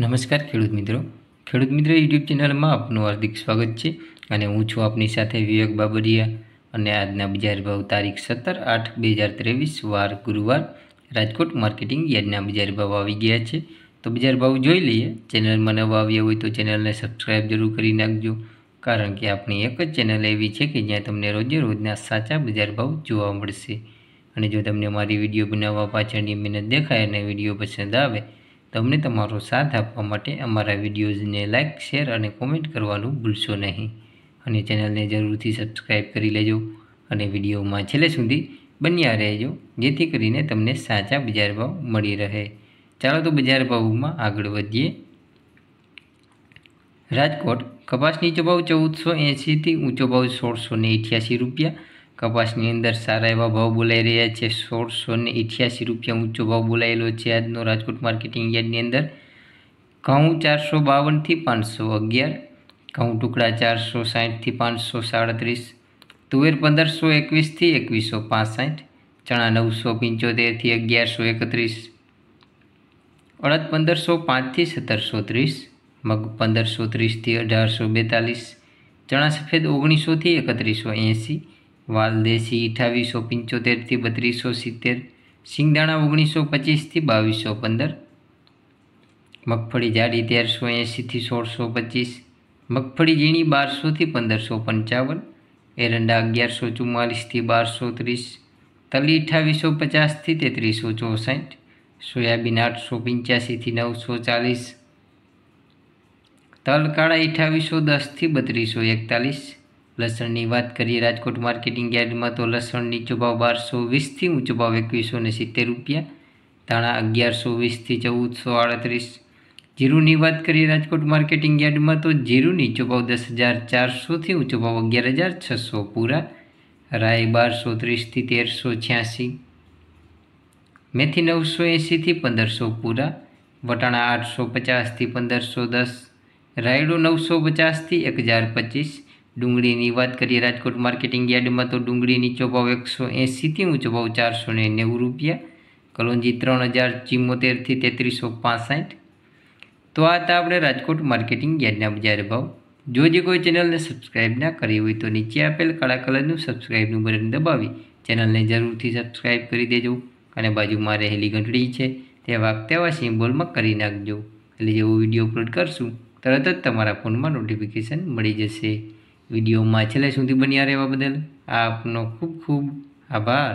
નમસ્કાર ખેડૂત મિત્રો ખેડૂત મિત્ર યુટ્યુબ ચેનલમાં આપનું હાર્દિક સ્વાગત છે અને હું છું આપની સાથે વિવેક બાબરિયા અને આજના બજાર ભાવ તારીખ સત્તર આઠ બે હજાર ત્રેવીસ વાર ગુરુવાર રાજકોટ માર્કેટિંગ યાદના બજાર ભાવ આવી ગયા છે તો બજાર ભાવ જોઈ લઈએ ચેનલમાં નવા આવ્યા હોય તો ચેનલને સબસ્ક્રાઈબ જરૂર કરી નાખજો કારણ કે આપણી એક જ ચેનલ એવી છે કે જ્યાં તમને રોજે રોજના સાચા બજાર ભાવ જોવા મળશે અને જો તમને મારી વિડીયો બનાવવા પાછળની મહેનત દેખાય અને વિડીયો પસંદ આવે તમને તમારો સાથ આપવા માટે અમારા વિડીયોઝને લાઇક શેર અને કોમેન્ટ કરવાનું ભૂલશો નહીં અને ચેનલને જરૂરથી સબસ્ક્રાઈબ કરી લેજો અને વિડીયોમાં છેલ્લે સુધી બન્યા રહેજો જેથી કરીને તમને સાચા બજાર ભાવ મળી રહે ચાલો તો બજાર ભાવમાં આગળ વધીએ રાજકોટ કપાસની નીચો ભાવ ચૌદસો એંશીથી ઊંચો ભાવ સોળસો ને રૂપિયા કપાસની અંદર સારા એવા ભાવ બોલાઈ રહ્યા છે સોળસો ને અઠ્યાસી રૂપિયા ઊંચો ભાવ બોલાયેલો છે આજનો રાજકોટ માર્કેટિંગ યાર્ડની અંદર ઘઉં ચારસો બાવનથી પાંચસો અગિયાર ઘઉં ટુકડા ચારસો સાહીઠથી પાંચસો સાડત્રીસ તુવેર પંદરસો એકવીસથી એકવીસો પાંસઠ ચણા નવસો પંચોતેરથી અગિયારસો એકત્રીસ અડદ પંદરસો પાંચથી સત્તરસો ત્રીસ મગ પંદરસો ત્રીસથી અઢારસો બેતાલીસ ચણા સફેદ ઓગણીસોથી એકત્રીસો એંસી વાલદેસી અઠાવીસો પંચોતેરથી બત્રીસો સિત્તેર સિંગદાણા ઓગણીસો પચીસથી બાવીસો પંદર મગફળી જાડી તેરસો એંશીથી સોળસો પચીસ મગફળી ઝીણી બારસોથી પંદરસો પંચાવન એરંડા અગિયારસો ચુમ્માલીસથી બારસો ત્રીસ તલી અઠાવીસો પચાસથી તેત્રીસો ચોસઠ સોયાબીન આઠસો પંચ્યાસીથી નવસો ચાલીસ તલકાળા અઠાવીસો દસથી બત્રીસો એકતાલીસ લસણની વાત કરીએ રાજકોટ માર્કેટિંગ યાર્ડમાં તો લસણ નીચો ભાવ બારસો વીસથી ઊંચો ભાવ એકવીસો ને સિત્તેર રૂપિયા ધાણા અગિયારસો વીસથી ચૌદસો આડત્રીસ જીરુની વાત કરીએ રાજકોટ માર્કેટિંગ યાર્ડમાં તો જીરું નીચો ભાવ દસ હજાર ચારસોથી ઊંચો ભાવ અગિયાર હજાર છસો પૂરા રાય બારસો ત્રીસથી તેરસો છ્યાસી મેથી નવસો એંસીથી પંદરસો પૂરા વટાણા આઠસો પચાસથી પંદરસો દસ રાયડો નવસો પચાસથી એક હજાર પચીસ ડુંગળીની વાત કરીએ રાજકોટ માર્કેટિંગ યાર્ડમાં તો ડુંગળીની ચોભાવ એકસો એંસીથી ઊંચો ભાવ ચારસો ને નેવું રૂપિયા કલોંજી ત્રણ હજાર ચિમ્મોતેરથી તેત્રીસો પાસઠ તો આ હતા આપણે રાજકોટ માર્કેટિંગ યાર્ડના બજાર ભાવ જો જે કોઈ ચેનલને સબસ્ક્રાઇબ ના કરી હોય તો નીચે આપેલ કાળા કલરનું સબસ્ક્રાઇબનું બટન દબાવી ચેનલને જરૂરથી સબસ્ક્રાઇબ કરી દેજો અને બાજુમાં રહેલી ઘંટડી છે તે વાગતેવા સિમ્બોલમાં કરી નાખજો એટલે જેવો વિડીયો અપલોડ કરશું તરત જ તમારા ફોનમાં નોટિફિકેશન મળી જશે વિડીયોમાં છેલ્લે સુધી બન્યા રહેવા બદલ આપનો ખૂબ ખૂબ આભાર